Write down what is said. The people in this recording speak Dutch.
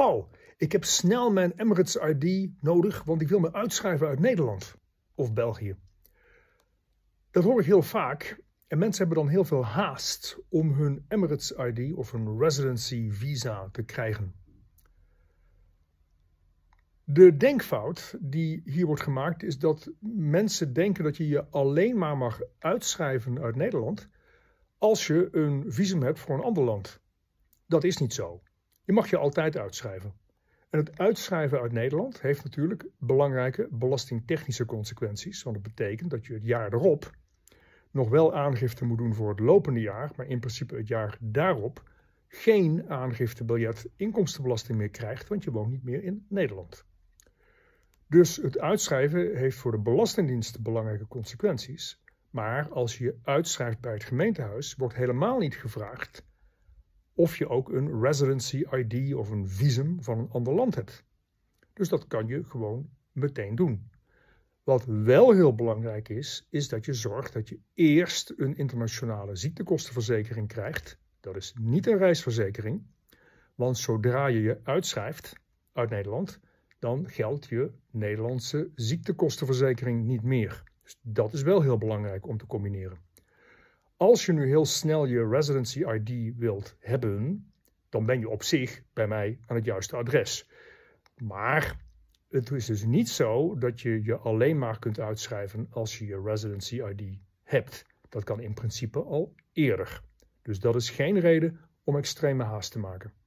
Paul, ik heb snel mijn Emirates ID nodig, want ik wil me uitschrijven uit Nederland of België. Dat hoor ik heel vaak. En mensen hebben dan heel veel haast om hun Emirates ID of hun residency visa te krijgen. De denkfout die hier wordt gemaakt is dat mensen denken dat je je alleen maar mag uitschrijven uit Nederland als je een visum hebt voor een ander land. Dat is niet zo. Je mag je altijd uitschrijven. En het uitschrijven uit Nederland heeft natuurlijk belangrijke belastingtechnische consequenties. Want dat betekent dat je het jaar erop nog wel aangifte moet doen voor het lopende jaar, maar in principe het jaar daarop geen aangiftebiljet inkomstenbelasting meer krijgt, want je woont niet meer in Nederland. Dus het uitschrijven heeft voor de Belastingdienst belangrijke consequenties. Maar als je uitschrijft bij het gemeentehuis, wordt helemaal niet gevraagd of je ook een residency ID of een visum van een ander land hebt. Dus dat kan je gewoon meteen doen. Wat wel heel belangrijk is, is dat je zorgt dat je eerst een internationale ziektekostenverzekering krijgt. Dat is niet een reisverzekering, want zodra je je uitschrijft uit Nederland, dan geldt je Nederlandse ziektekostenverzekering niet meer. Dus dat is wel heel belangrijk om te combineren als je nu heel snel je residency ID wilt hebben, dan ben je op zich bij mij aan het juiste adres. Maar het is dus niet zo dat je je alleen maar kunt uitschrijven als je je residency ID hebt. Dat kan in principe al eerder. Dus dat is geen reden om extreme haast te maken.